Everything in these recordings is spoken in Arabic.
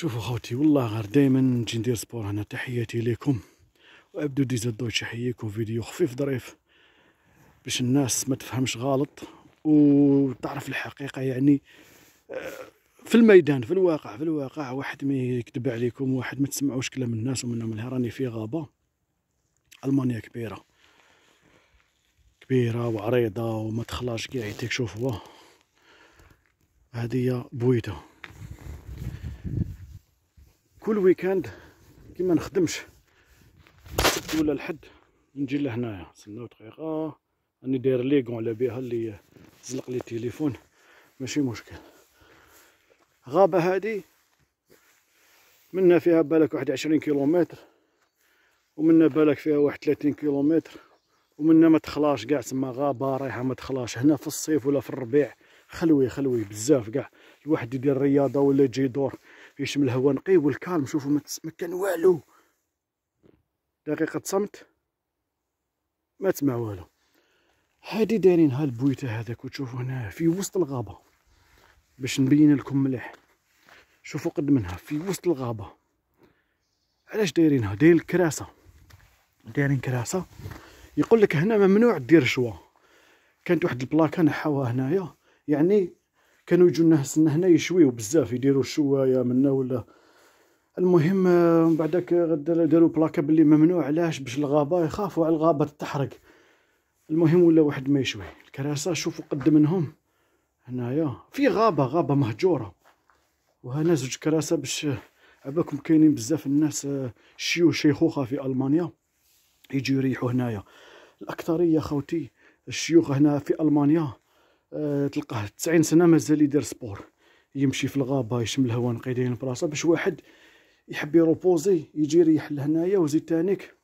شوفوا خوتي والله غير دايما نجي ندير سبور هنا تحياتي لكم وابدو ديزا دويتش يحييكم فيديو خفيف ظريف باش الناس ما تفهمش غلط وتعرف الحقيقه يعني آه، في الميدان في الواقع في الواقع واحد ما يكذب عليكم واحد ما تسمعوش كلام الناس ومنهم منها راني في غابه المانيا كبيره كبيره وعريضه وما تخلاش كاع يديك شوفوا هذه بويته كل ويكاند كي ما نخدمش السبت ولا الحد نجي لهنايا نستناو دقيقه راني داير ليغون على بها اللي زلق لي التليفون ماشي مشكل غابه هادي منا فيها بالك واحد عشرين كيلومتر ومنا بالك فيها واحد ثلاثين كيلومتر ومنا ما تخلاش قاع تما غابه رايحه ما تخلاش هنا في الصيف ولا في الربيع خلوي خلوي بزاف قاع الواحد يدير رياضه ولا يجي يدور يشم الهواء نقي والكالم شوفوا ما كان والو دقيقة صمت ما تسمع والو هادي دايرينها البويته هذاك وتشوفوا هنا في وسط الغابة باش نبين لكم مليح شوفوا قد منها في وسط الغابة علاش دايرينها دايرين الكراسة دايرين كراسة يقول لك هنا ممنوع دير شوا كانت واحد البلاكه نحاوها هنايا يعني كانوا يجوا الناس هنا يشويو بزاف يديروا الشوايه منا ولا المهم آه، من بعدك داروا بلاكا باللي ممنوع علاش باش الغابه يخافوا على الغابه تحرق المهم ولا واحد ما يشوي الكراسه شوفوا قد منهم هنايا في غابه غابه مهجوره وهنا زوج كراسه باش آه، عباكم كاينين بزاف الناس آه، شيو شيخوخه في المانيا يجيو يريحوا هنايا الاكثريه خوتي الشيوخ هنا في المانيا آه، تلقاه 90 سنه مازال يدير سبور يمشي في الغابه يشم الهواء في راسه باش واحد يحب يروبوزي يجي يريح لهنايا وزيد تانيك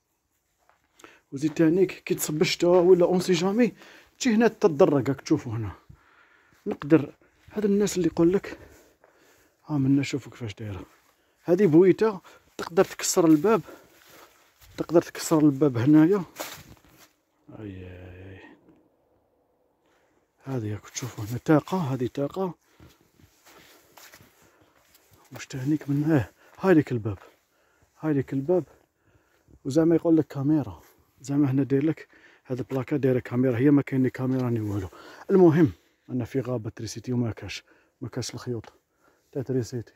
وزيد تانيك كي تصب الشتا ولا اون سي جامي تجي هنا تتضرق راك تشوفو هنا نقدر هاد الناس اللي يقول لك ها منا شوفو كيفاش دايره هذه بويته تقدر تكسر الباب تقدر تكسر الباب هنايا اي هذه راكم تشوفوا هنا تاقة هذه تاقة واش تهنيك من اه إيه، هاي ليك الباب هاي ليك الباب وزعما يقول لك كاميرا زعما هنا داير لك هذا البلاكا دايره كاميرا هي ما كاين كاميرا ني والو المهم انا في غابه تريسيتي وما كاش ما كاش الخيوط تاع تريسيتي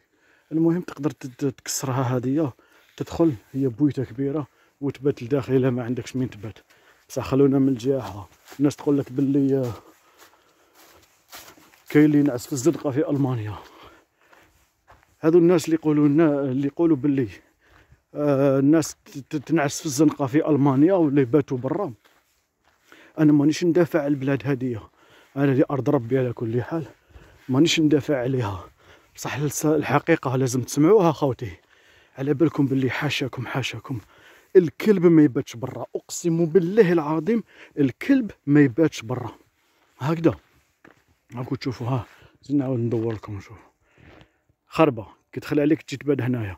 المهم تقدر تكسرها هادية تدخل هي بويته كبيره وتبات لداخل الا ما عندكش مين تبات بصح خلونا من الجهه الناس تقول لك باللي آه، كاين اللي ينعس في الزنقه في المانيا هذو الناس اللي يقولوا اللي يقولوا باللي آه الناس تنعس في الزنقه في المانيا ولا باتوا برا انا مانيش ندافع على البلاد هذه انا اللي ارض ربي على كل حال مانيش ندافع عليها بصح الحقيقه لازم تسمعوها خوتي على بالكم باللي حاشاكم حاشاكم الكلب ما يباتش برا اقسم بالله العظيم الكلب ما يباتش برا هكذا هاكو تشوفوا ها زدنا نعاود ندور لكم نشوف خربه كتخلى عليك تجي تبات هنايا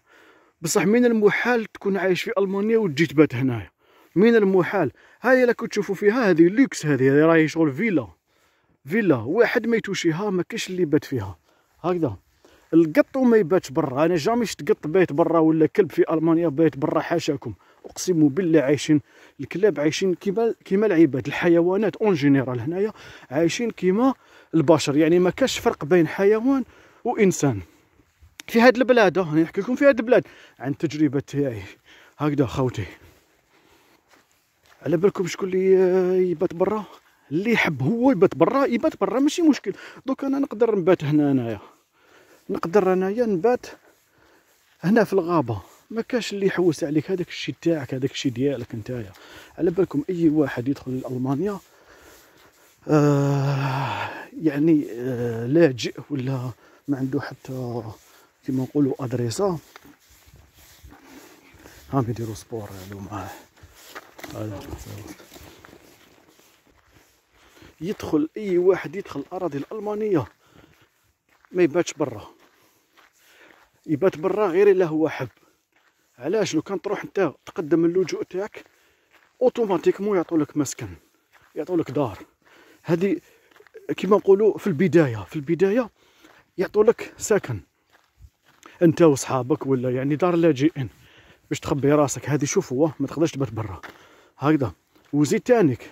بصح من المحال تكون عايش في المانيا وتجي تبات هنايا من المحال هاي اللي تشوفوا فيها هذه لوكس هذه راهي شغل فيلا فيلا واحد ما يتوشيها ما كاينش اللي بات فيها هكذا القط وما يباتش برا انا جامي شفت قط بيت برا ولا كلب في المانيا بيت برا حاشاكم اقسم بالله عايشين الكلاب عايشين كيما كيما العباد الحيوانات اون جينيرال هنايا عايشين كيما البشر يعني ما كاش فرق بين حيوان وانسان في هاد البلاد انا نحكي لكم في هاد البلاد عن تجربه تاعي هكذا خوتي على بالكم شكون اللي يبات برا اللي يحب هو يبات برا يبات برا ماشي مشكل دوك انا نقدر نبات هنا انايا نقدر انايا نبات هنا في الغابه ما كاش اللي يحوس عليك هذاك الشيء تاعك هذاك الشيء ديالك نتايا على بالكم اي واحد يدخل لالمانيا آه، يعني آه، لاجئ ولا ما عنده حتى كما نقولوا ادريسه هاهم يديروا سبور هادو معاه يدخل اي واحد يدخل الاراضي الالمانيه ما يباتش برا يبات برا غير الا هو حب علاش لو كان تروح انت تقدم اللجوء تاعك اوتوماتيكمون يعطولك مسكن يعطولك دار هذه كما نقولوا في البدايه في البدايه يعطوا لك سكن انت وصحابك ولا يعني دار لاجئين باش تخبي راسك هذه شوف هو ما تقدرش تبات برا هكذا وزيد تانيك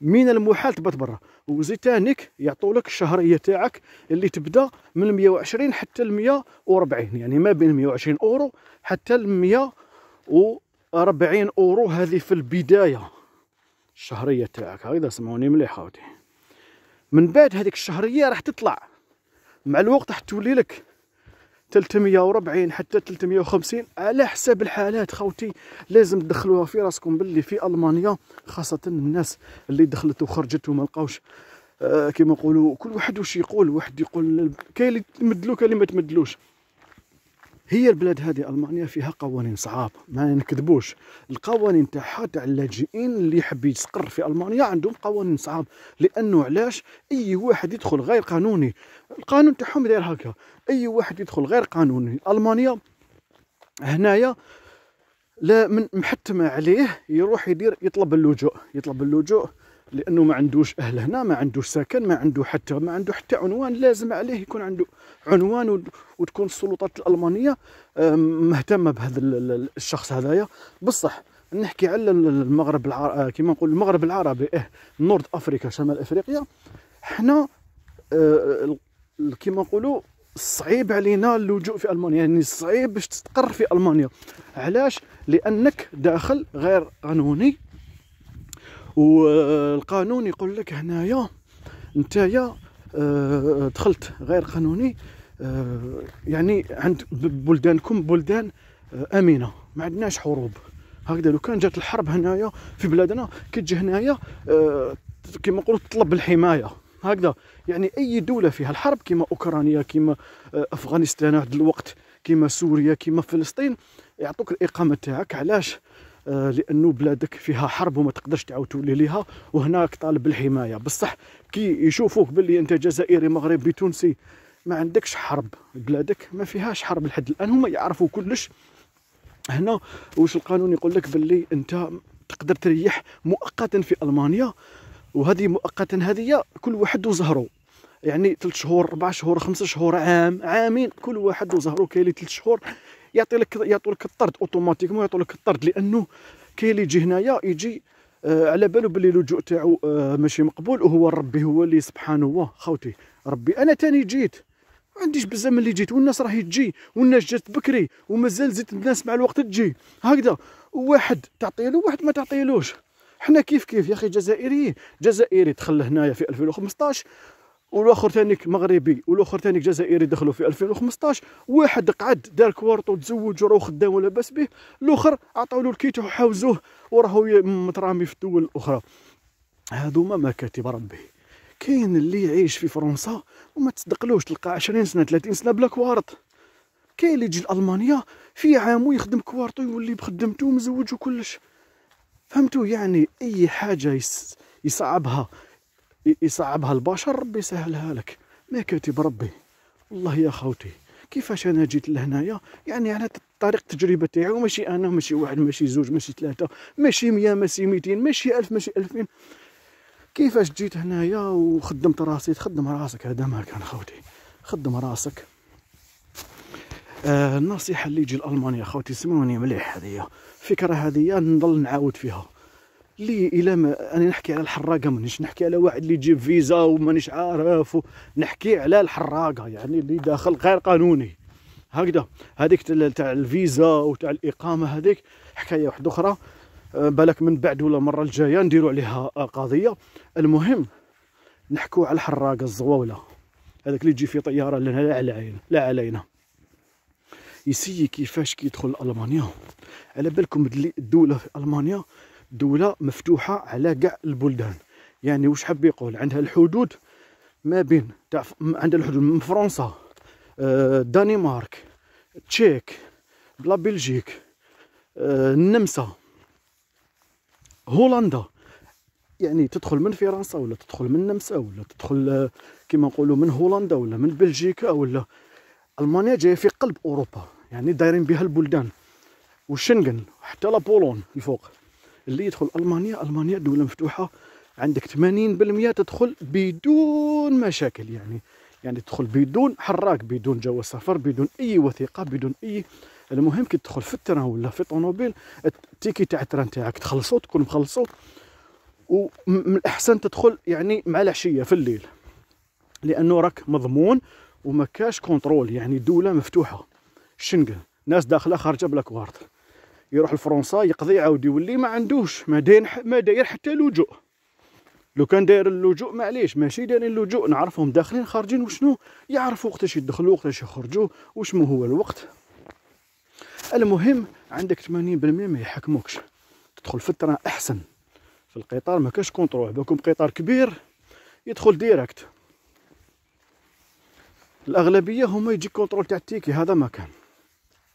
من المحال تبات برا وزيد تانيك يعطوا لك الشهريه تاعك اللي تبدا من 120 حتى ل 140 يعني ما بين 120 اورو حتى ل 140 اورو هذه في البدايه الشهريه تاعك هكذا سمعوني مليح خوتي من بعد هذيك الشهريه راح تطلع مع الوقت راح تولي لك 340 حتى 350 على حساب الحالات خوتي لازم تدخلوها في راسكم باللي في المانيا خاصه الناس اللي دخلت وخرجت وما لقاوش آه كما نقولوا كل واحد واش يقول واحد يقول كاين اللي تمدلو كاين اللي ما تمدلوش هي البلاد هذه المانيا فيها قوانين صعاب ما نكذبوش القوانين تاعها تاع اللاجئين اللي يحب يستقر في المانيا عندهم قوانين صعاب لانه علاش اي واحد يدخل غير قانوني القانون تاعهم داير هكا اي واحد يدخل غير قانوني المانيا هنايا لا من محتمه عليه يروح يدير يطلب اللجوء يطلب اللجوء لانه ما عندوش اهل هنا ما عندوش سكن ما عنده حتى ما عنده حتى عنوان لازم عليه يكون عنده عنوان وتكون السلطات الالمانيه مهتمه بهذا الشخص هذايا بصح نحكي على المغرب العربي آه، كما نقول المغرب العربي اه نورد افريكا شمال افريقيا حنا آه، كما نقولوا صعيب علينا اللجوء في المانيا يعني صعيب باش تستقر في المانيا علاش لانك داخل غير قانوني والقانون يقول لك هنايا نتايا آه، دخلت غير قانوني آه، يعني عند بلدانكم بلدان آه، امنه ما عندناش حروب هكذا لو كان جات الحرب هنايا في بلادنا كتجي هنايا كما نقولوا تطلب الحمايه هكذا يعني اي دوله فيها الحرب كما اوكرانيا كما افغانستان هذا الوقت كما سوريا كما فلسطين يعطوك الاقامه تاعك علاش آه، لانه بلادك فيها حرب وما تقدرش تعاود تولي ليها وهناك طالب الحمايه بصح كي يشوفوك باللي انت جزائري مغربي تونسي ما عندكش حرب بلادك ما فيهاش حرب لحد الان هما يعرفوا كلش هنا واش القانون يقول لك باللي انت تقدر تريح مؤقتا في المانيا وهذه مؤقتا هذه كل واحد وزهره يعني ثلاث شهور اربع شهور خمس شهور عام عامين كل واحد وزهره كاين اللي ثلاث شهور يعطي لك يعطوا لك الطرد اوتوماتيكمون يعطوا لك الطرد لانه كاين اللي يجي هنايا يجي آه، على بالو باللي اللجوء تاعو آه، ماشي مقبول وهو ربي هو اللي سبحانه هو خوتي ربي انا تاني جيت ما عنديش بزاف من اللي جيت والناس راهي تجي والناس جات بكري ومازال زدت الناس مع الوقت تجي هكذا واحد تعطيلو واحد ما تعطيلوش حنا كيف كيف يا اخي جزائري جزائري دخل هنايا في 2015 والاخر تانيك مغربي والاخر تانيك جزائري دخلوا في 2015 واحد قعد دار كوارت وتزوج وراه خدام ولا باس به الاخر عطاو له الكيت وحاوزوه وراه مترامي في الدول الاخرى هادو ما كاتب ربي كاين اللي يعيش في فرنسا وما تصدقلوش تلقى 20 سنه 30 سنه بلا كوارت كاين اللي يجي لالمانيا في عام ويخدم كوارتو يولي بخدمته ومزوج وكلش فهمتوا يعني اي حاجه يصعبها يصعبها البشر بيسهلها لك ما كاتب ربي والله يا خوتي كيفاش انا جيت لهنايا يعني على طريق التجربه تاعي ماشي انا ماشي واحد ماشي زوج ماشي ثلاثه ماشي 100 ماشي 200 ماشي 1000 ماشي 2000 كيفاش جيت هنايا وخدمت راسي تخدم راسك هذا ما كان خوتي خدم راسك آه النصيحه اللي يجي لالمانيا خوتي سمعوني مليح هذه فكره هذه نضل نعاود فيها لي الى ما انا نحكي على الحراقه مانيش نحكي على واحد اللي يجيب فيزا ومانيش عارف نحكي على الحراقه يعني اللي داخل غير قانوني هكذا هذيك تاع الفيزا وتاع الاقامه هذيك حكايه واحده اخرى أه، بالك من بعد ولا المره الجايه نديروا عليها أه، قضيه المهم نحكوا على الحراقه الزواوله هذاك اللي يجي في طياره لنا لا علينا لا علينا يسي كيفاش كيدخل المانيا على بالكم الدوله في المانيا دوله مفتوحه على كاع البلدان يعني واش حاب يقول عندها الحدود ما بين تاع عندها الحدود من فرنسا الدنمارك آه، تشيك بلا بلجيك آه، النمسا هولندا يعني تدخل من فرنسا ولا تدخل من النمسا ولا تدخل آه، كما نقولوا من هولندا ولا من بلجيكا ولا المانيا جايه في قلب اوروبا يعني دايرين بها البلدان وشنغن حتى لابولون الفوق اللي يدخل المانيا المانيا دوله مفتوحه عندك 80% تدخل بدون مشاكل يعني يعني تدخل بدون حراك بدون جواز سفر بدون اي وثيقه بدون اي المهم كي تدخل في التران ولا في طوموبيل التيكي تاع التران تاعك تخلصو تكون مخلصو ومن الاحسن تدخل يعني مع العشيه في الليل لانه راك مضمون وما كاش كونترول يعني دوله مفتوحه شنغن ناس داخله خارجه بلا كوارت يروح لفرنسا يقضي يعاود يولي ما عندوش ما داير ما داير حتى لجوء لو كان داير اللجوء معليش ماشي دايرين اللجوء نعرفهم داخلين خارجين وشنو يعرفوا وقتاش يدخلوا وقتاش يخرجوا وشنو هو الوقت المهم عندك 80% ما يحكموكش تدخل في الترا احسن في القطار ما كاش كونترول بالكم قطار كبير يدخل ديريكت الاغلبيه هما يجي كونترول تاع التيكي هذا ما كان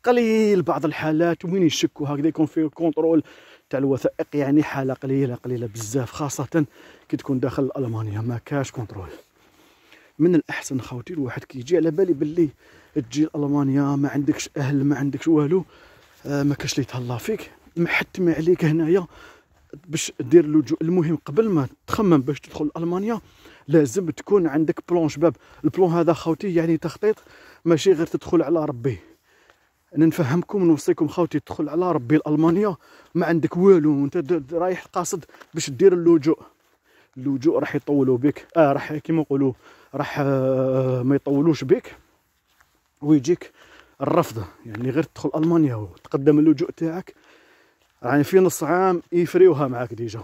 قليل بعض الحالات وين يشكوا هكذا يكون فيه كونترول تاع الوثائق يعني حاله قليله قليله بزاف خاصه كي تكون داخل المانيا ما كاش كونترول من الاحسن خوتي الواحد كيجي على بالي باللي تجي لالمانيا ما عندكش اهل ما عندكش والو آه ما كاش اللي يتهلا فيك محتم عليك هنايا باش دير اللجوء المهم قبل ما تخمم باش تدخل المانيا لازم تكون عندك بلونش شباب البلون هذا خوتي يعني تخطيط ماشي غير تدخل على ربي انا نفهمكم نوصيكم خاوتي تدخل على ربي الالمانيا ما عندك والو وانت رايح قاصد باش دير اللجوء اللجوء راح يطولوا بك اه راح كيما نقولوا راح آه، ما يطولوش بك ويجيك الرفض يعني غير تدخل المانيا وتقدم اللجوء تاعك يعني في نص عام يفريوها معاك ديجا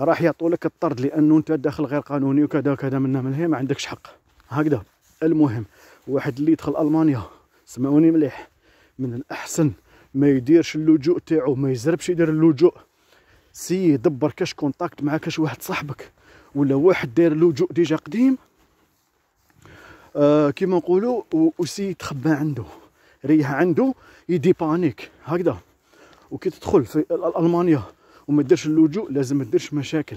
راح يعطولك الطرد لانه انت داخل غير قانوني وكذا وكذا من هنا ما عندكش حق هكذا المهم واحد اللي يدخل المانيا سمعوني مليح من الاحسن ما يديرش اللجوء تاعو ما يزربش يدير اللجوء سي دبر كاش كونتاكت مع كاش واحد صاحبك ولا واحد داير لجوء ديجا قديم آه كيما نقولوا وسي تخبى عنده ريح عنده يدي بانيك هكذا وكي تدخل في المانيا وما ديرش اللجوء لازم ما ديرش مشاكل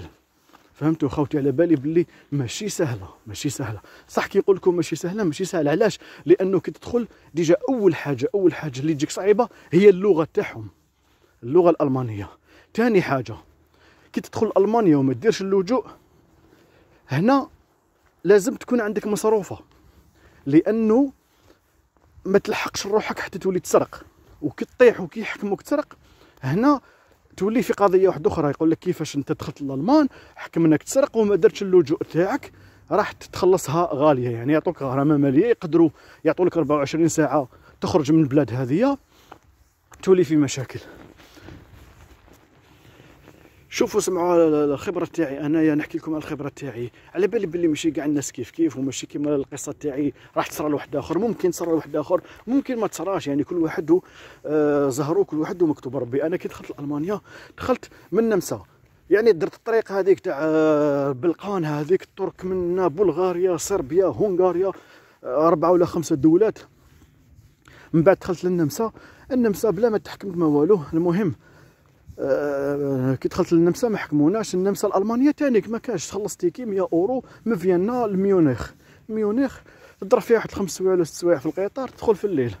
فهمتوا خوتي على بالي بلي ماشي سهله ماشي سهله صح كي لكم ماشي سهله ماشي سهله علاش لانه كي تدخل ديجا اول حاجه اول حاجه اللي تجيك صعيبه هي اللغه تاعهم اللغه الالمانيه ثاني حاجه كي تدخل المانيا وما ديرش اللجوء هنا لازم تكون عندك مصروفه لانه ما تلحقش روحك حتى تولي تسرق وكي تطيح وكي يحكموك تسرق هنا تولي في قضيه واحده اخرى يقول لك كيفاش انت دخلت للالمان حكم انك تسرق وما درتش اللجوء تاعك راح تتخلصها غاليه يعني يعطوك غرامه ماليه يقدروا يعطوك 24 ساعه تخرج من البلاد هذه تولي في مشاكل شوفوا سمعوا الخبره تاعي انايا نحكي لكم على الخبره تاعي على بالي بلي ماشي كاع الناس كيف كيف وماشي كيما القصه تاعي راح تصرى لواحد اخر ممكن تصرى لواحد اخر ممكن ما تصراش يعني كل واحد آه، زهرو كل واحد مكتوب ربي انا كي دخلت المانيا دخلت من النمسا يعني درت الطريق هذيك تاع البلقان آه، هذيك الترك من بلغاريا صربيا هنغاريا آه، اربعه ولا خمسه دولات من بعد دخلت للنمسا النمسا بلا ما تحكمت ما والو المهم آه، كي دخلت للنمسا ما حكموناش النمسا الالمانيه تانيك ما كانش تخلص تيكي 100 اورو من فيينا لميونيخ ميونيخ تضرب فيها واحد خمس سوايع ولا ست سوايع في القطار تدخل في الليل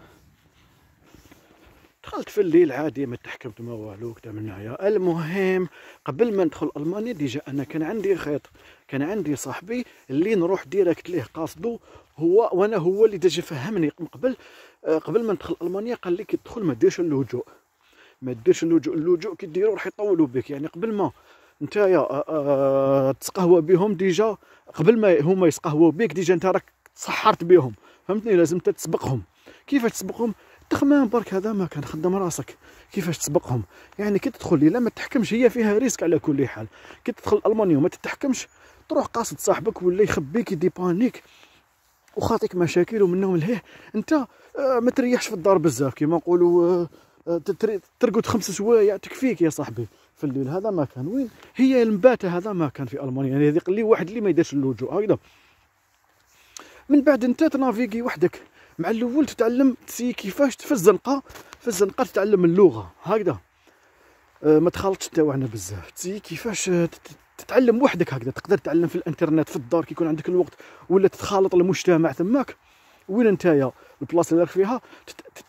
دخلت في الليل عادي ما تحكمت ما والو كذا من هنايا المهم قبل ما ندخل المانيا ديجا انا كان عندي خيط كان عندي صاحبي اللي نروح ديريكت ليه قاصدو هو وانا هو اللي ديجا فهمني من قبل آه، قبل ما ندخل المانيا قال لي كي تدخل ما ديرش اللجوء ما ديرش اللجوء اللجوء كي ديرو راح يطولوا بك يعني قبل ما نتايا آه، آه، تقهوى بهم ديجا قبل ما هما يتقهواو بك ديجا انت راك تسحرت بهم فهمتني لازم تسبقهم كيفاش تسبقهم التخمام برك هذا ما كان خدم راسك كيفاش تسبقهم يعني كي تدخل لي ما تحكمش هي فيها ريسك على كل حال كي تدخل المانيا وما تتحكمش تروح قاصد صاحبك ولا يخبيك يدي بانيك وخاطيك مشاكل ومنهم لهيه انت آه، ما تريحش في الدار بزاف كيما نقولوا ترقد خمس سوايع تكفيك يا صاحبي في الليل هذا ما كان وين هي المباتة هذا ما كان في المانيا يعني هذيك اللي واحد اللي ما يديرش اللوجو هكذا من بعد انت تنافيكي وحدك مع الاول تتعلم تسي كيفاش في الزنقه في الزنقه تتعلم اللغه هكذا أه ما تخالطش تاوعنا بزاف تسي كيفاش تتعلم وحدك هكذا تقدر تتعلم في الانترنت في الدار كيكون عندك الوقت ولا تتخالط المجتمع تماك وين نتايا البلاصه اللي راك فيها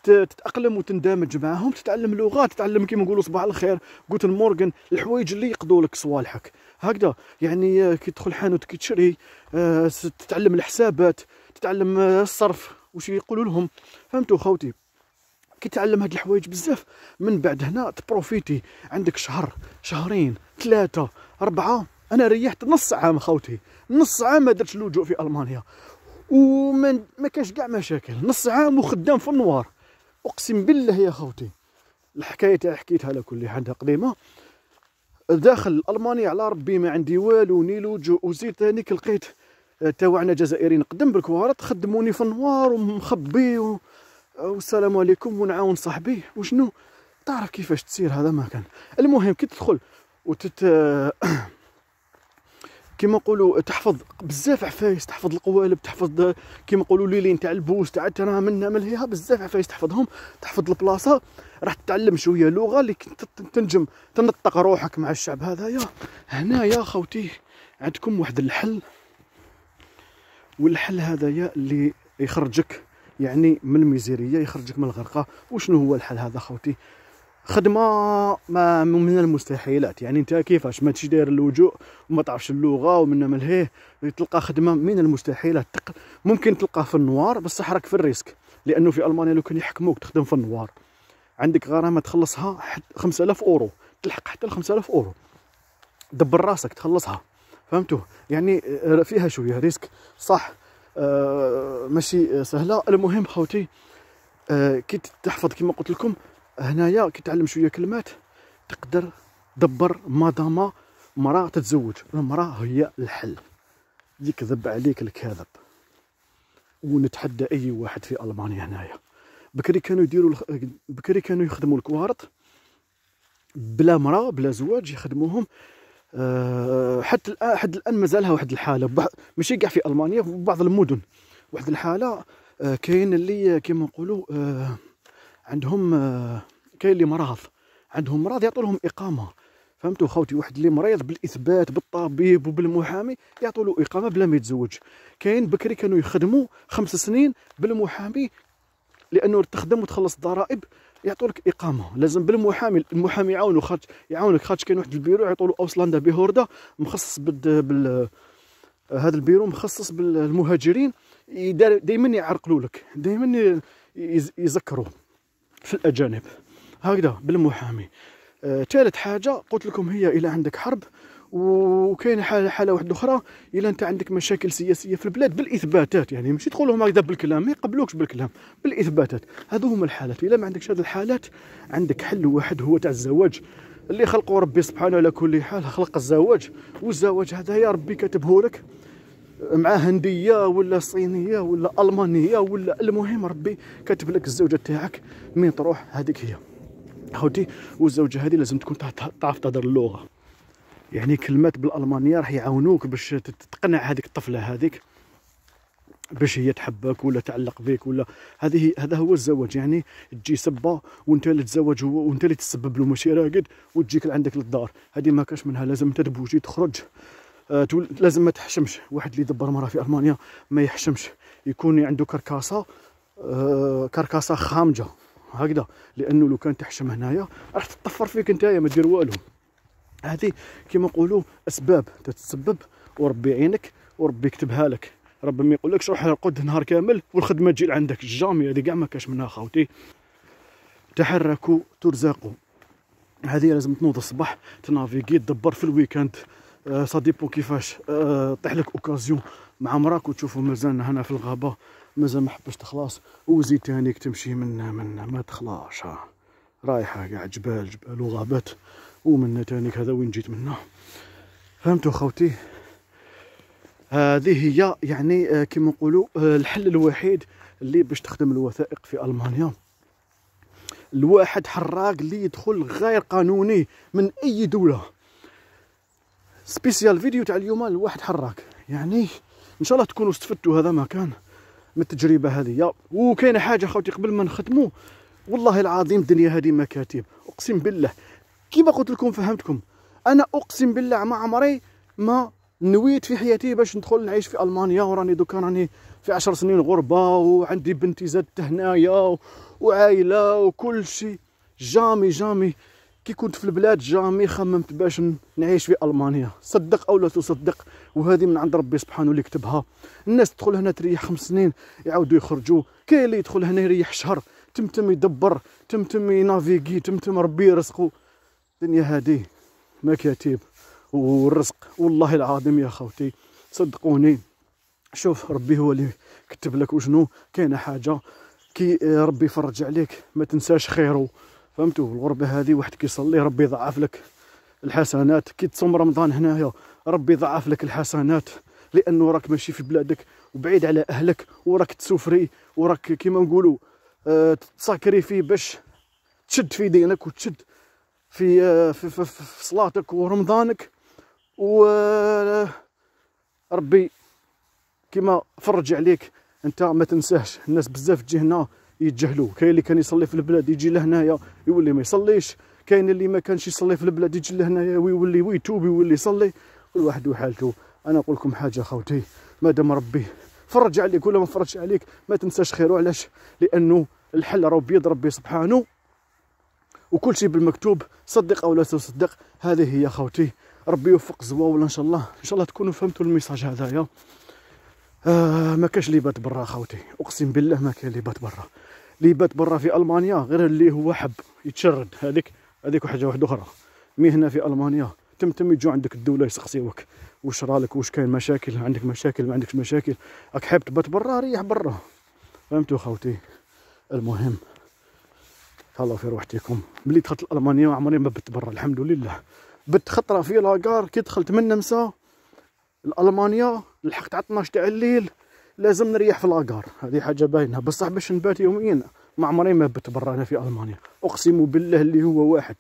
تتاقلم وتندمج معاهم تتعلم لغات تتعلم كيما نقولوا صباح الخير قلت مورغان الحوايج اللي يقضوا لك صوالحك هكذا يعني آه، كي تدخل حانوت كي تشري آه، تتعلم الحسابات تتعلم آه، الصرف واش يقولوا لهم فهمتوا خوتي كي تعلم هاد الحوايج بزاف من بعد هنا تبروفيتي عندك شهر شهرين ثلاثه اربعه انا ريحت نص عام خوتي نص عام ما درتش اللجوء في المانيا وما ما كانش كاع مشاكل نص عام وخدام في النوار اقسم بالله يا خوتي الحكايه تاع حكيتها على كل عندها قديمه داخل المانيا على ربي ما عندي والو نيلو جو وزيد ثاني لقيت آه، تاوعنا جزائريين قدم بالكوارط خدموني في النوار ومخبي و... والسلام عليكم ونعاون صاحبي وشنو تعرف كيفاش تصير هذا ما كان المهم كي تدخل وتت كيما نقولوا تحفظ بزاف عفايس تحفظ القوالب تحفظ كيما نقولوا ليلين تاع البوس تاع الترا منا ملهيها بزاف عفايس تحفظهم تحفظ البلاصه راح تتعلم شويه لغه اللي تنجم تنطق روحك مع الشعب هذايا هنا يا خوتي عندكم واحد الحل والحل هذايا اللي يخرجك يعني من الميزيريه يخرجك من الغرقه وشنو هو الحل هذا خوتي خدمه ما من المستحيلات يعني انت كيفاش ما تشي داير اللجوء وما تعرفش اللغه ومن من هيه تلقى خدمه من المستحيلات ممكن تلقاه في النوار بصح راك في الريسك لانه في المانيا لو كان يحكموك تخدم في النوار عندك غرامه تخلصها 5000 اورو تلحق حتى ل 5000 اورو دبر راسك تخلصها فهمتوه يعني آه، فيها شويه ريسك صح آه ماشي آه، سهله المهم خوتي آه كي تحفظ كما قلت لكم هنايا كي تعلم شويه كلمات تقدر دبر مادام مراه تتزوج المراه هي الحل يكذب عليك الكاذب ونتحدى اي واحد في المانيا هنايا بكري كانوا يديروا بكري كانوا يخدموا الكوارط بلا مراه بلا زواج يخدموهم أه حتى الان حتى الان مازالها واحد الحاله بح... ماشي كاع في المانيا في بعض المدن واحد الحاله أه كاين اللي كيما نقولوا أه عندهم آه، كاين اللي مرض عندهم مرض يعطوا لهم اقامه فهمتوا خوتي واحد اللي مريض بالاثبات بالطبيب وبالمحامي يعطوا له اقامه بلا ما يتزوج كاين بكري كانوا يخدموا خمس سنين بالمحامي لانه تخدم وتخلص الضرائب يعطوا لك اقامه لازم بالمحامي المحامي يعاونو خاطش يعاونك خاطش كاين واحد البيرو يعطوا له اوسلاندا بهورده مخصص بال, بال... هذا البيرو مخصص بالمهاجرين دائما يعرقلوا لك دائما يذكروا في الاجانب هكذا بالمحامي ثالث آه حاجه قلت لكم هي الى عندك حرب وكاين حاله حاله واحده اخرى الى انت عندك مشاكل سياسيه في البلاد بالاثباتات يعني ماشي تقول لهم هكذا بالكلام ما يقبلوكش بالكلام بالاثباتات هذو هما الحالات الى ما عندكش هذه الحالات عندك حل واحد هو تاع الزواج اللي خلقه ربي سبحانه على كل حال خلق الزواج والزواج هذا يا ربي كاتبه لك مع هنديه ولا صينيه ولا المانيه ولا المهم ربي كاتب لك الزوجه تاعك مين تروح هذيك هي خوتي والزوجه هذه لازم تكون تعرف تهضر اللغه يعني كلمات بالالمانيه راح يعاونوك باش تقنع هذيك الطفله هذيك باش هي تحبك ولا تعلق بك ولا هذه هذا هو الزواج يعني تجي سبه وانت اللي تزوج هو وانت اللي تسبب له ماشي راقد وتجيك لعندك للدار هذه ما كاش منها لازم انت تبوجي تخرج آه، لازم ما تحشمش واحد اللي يدبر مرة في المانيا ما يحشمش يكون عنده كركاسه آه، كركاسه خامجه هكذا لانه لو كان تحشم هنايا راح تطفر فيك نتايا ما دير والو هذه كما نقولوا اسباب تتسبب وربي يعينك وربي يكتبها لك ربي ما يقولكش روح رقد نهار كامل والخدمه تجي لعندك جامي هذه كاع ما كاش منها خاوتي تحركوا ترزقوا هذه لازم تنوض الصباح تنافيكي تدبر في الويكاند سا آه، بو كيفاش آه، طيح لك اوكازيون مع مراك وتشوفو مازال هنا في الغابه مازال ما حبش تخلص وزيد تانيك تمشي من من ما تخلاش ها رايحه كاع جبال جبال وغابات ومن تانيك هذا وين جيت منه فهمتوا خوتي هذه هي يعني آه، كما نقولوا الحل الوحيد اللي باش تخدم الوثائق في المانيا الواحد حراق اللي يدخل غير قانوني من اي دوله سبيسيال فيديو تاع اليوم لواحد حراك يعني ان شاء الله تكونوا استفدتوا هذا ما كان من التجربه هذه وكاينه حاجه خوتي قبل ما نختموا والله العظيم الدنيا هذه مكاتب اقسم بالله كيما قلت لكم فهمتكم انا اقسم بالله ما عمري ما نويت في حياتي باش ندخل نعيش في المانيا وراني دوكا راني في عشر سنين غربه وعندي بنتي زادت هنايا وعائله وكل شيء جامي جامي كي كنت في البلاد جامي خممت باش نعيش في المانيا صدق او لا تصدق وهذه من عند ربي سبحانه اللي كتبها الناس تدخل هنا تريح خمس سنين يعاودوا يخرجوا كاين اللي يدخل هنا يريح شهر تمتم يدبر تمتم ينافيغي تمتم ربي يرزقو الدنيا هذه مكاتب والرزق والله العظيم يا خوتي صدقوني شوف ربي هو اللي كتب لك وشنو كاينه حاجه كي آه، ربي يفرج عليك ما تنساش خيره فهمتوا الغربه هذه واحد كيصلي ربي يضعف لك الحسنات كي تصوم رمضان هنايا ربي يضعف لك الحسنات لانه راك ماشي في بلادك وبعيد على اهلك وراك تسوفري وراك كيما نقولوا أه تساكري فيه باش تشد في دينك وتشد في أه في, في, في, في صلاتك ورمضانك و آه، ربي كيما فرج عليك انت ما تنساش الناس بزاف تجي هنا يتجهلوا كاين اللي كان يصلي في البلاد يجي لهنايا يولي ما يصليش كاين اللي ما كانش يصلي في البلاد يجي لهنايا ويولي ويتوب ويولي يصلي كل واحد وحالته انا اقول لكم حاجه خوتي مادام ربي فرج عليك ولا ما فرجش عليك ما تنساش خيره علاش لانه الحل راه بيد ربي سبحانه وكل شيء بالمكتوب صدق او لا تصدق هذه هي خوتي ربي يوفق زواولا ان شاء الله ان شاء الله تكونوا فهمتوا الميساج هذايا آه ما كاش لي بات برا خوتي اقسم بالله ما كاين لي بات برا اللي بات برا في المانيا غير اللي هو حب يتشرد هذيك هذيك حاجه واحده اخرى مي هنا في المانيا تم تم يجوا عندك الدوله يسقسيوك واش رالك واش كاين مشاكل عندك مشاكل ما عندكش مشاكل راك حاب تبات برا ريح برا فهمتوا خوتي المهم هلا في روحتكم ملي دخلت المانيا عمري ما بت برا الحمد لله بت خطره في لاكار كي دخلت من نمسا المانيا لحقت على 12 تاع الليل لازم نريح في لاكار هذه حاجه باينه بصح باش نبات يوميا ما عمري ما بت برا انا في المانيا اقسم بالله اللي هو واحد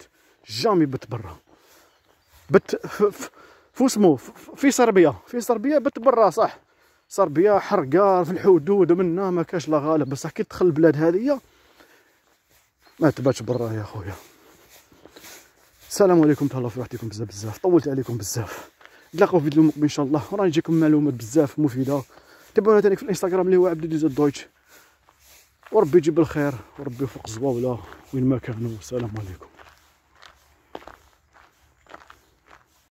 جامي بت برا بت فوسمو في صربيا في صربيا بت برا صح صربيا حرقه في الحدود منا ما كاش لا غالب بصح كي تدخل البلاد هذه ما تباتش برا يا خويا السلام عليكم تهلاو في روحتكم بزاف بزاف طولت عليكم بزاف نتلاقاو في فيديو مقبل ان شاء الله راني نجيكم معلومات بزاف مفيده تابعونا تاني في الانستغرام اللي هو عبد العزيز الدويتش وربي يجيب الخير وربي يوفق الزواوله وين ما كانوا السلام عليكم